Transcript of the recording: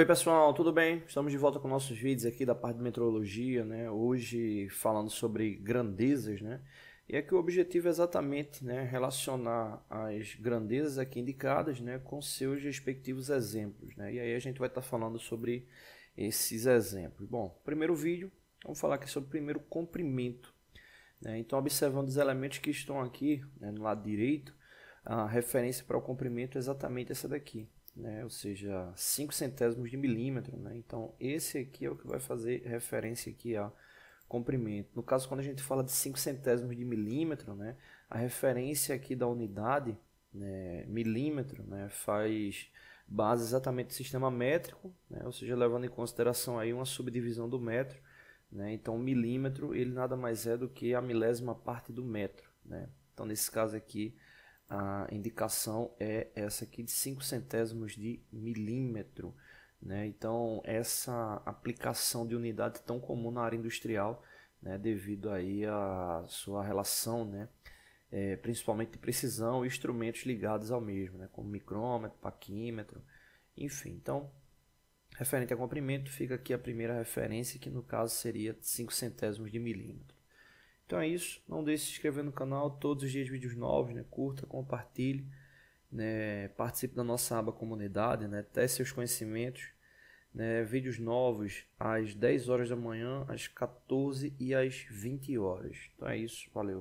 Oi pessoal, tudo bem? Estamos de volta com nossos vídeos aqui da parte de meteorologia, né? Hoje falando sobre grandezas, né? E aqui é o objetivo é exatamente né, relacionar as grandezas aqui indicadas né, com seus respectivos exemplos. Né? E aí a gente vai estar tá falando sobre esses exemplos. Bom, primeiro vídeo, vamos falar aqui sobre o primeiro comprimento. Né? Então, observando os elementos que estão aqui né, no lado direito, a referência para o comprimento é exatamente essa daqui, né? ou seja, 5 centésimos de milímetro. Né? Então, esse aqui é o que vai fazer referência aqui a comprimento. No caso, quando a gente fala de 5 centésimos de milímetro, né? a referência aqui da unidade né? milímetro né? faz base exatamente no sistema métrico, né? ou seja, levando em consideração aí uma subdivisão do metro. Né? Então, o milímetro ele nada mais é do que a milésima parte do metro. Né? Então, nesse caso aqui, a indicação é essa aqui de 5 centésimos de milímetro. Né? Então, essa aplicação de unidade tão comum na área industrial, né? devido aí à sua relação, né? É, principalmente de precisão e instrumentos ligados ao mesmo, né? como micrômetro, paquímetro, enfim. Então, referente a comprimento, fica aqui a primeira referência, que no caso seria 5 centésimos de milímetro. Então é isso. Não deixe de se inscrever no canal. Todos os dias vídeos novos. Né? Curta, compartilhe. Né? Participe da nossa aba comunidade. Né? Teste seus conhecimentos. Né? Vídeos novos às 10 horas da manhã, às 14 e às 20 horas. Então é isso. Valeu.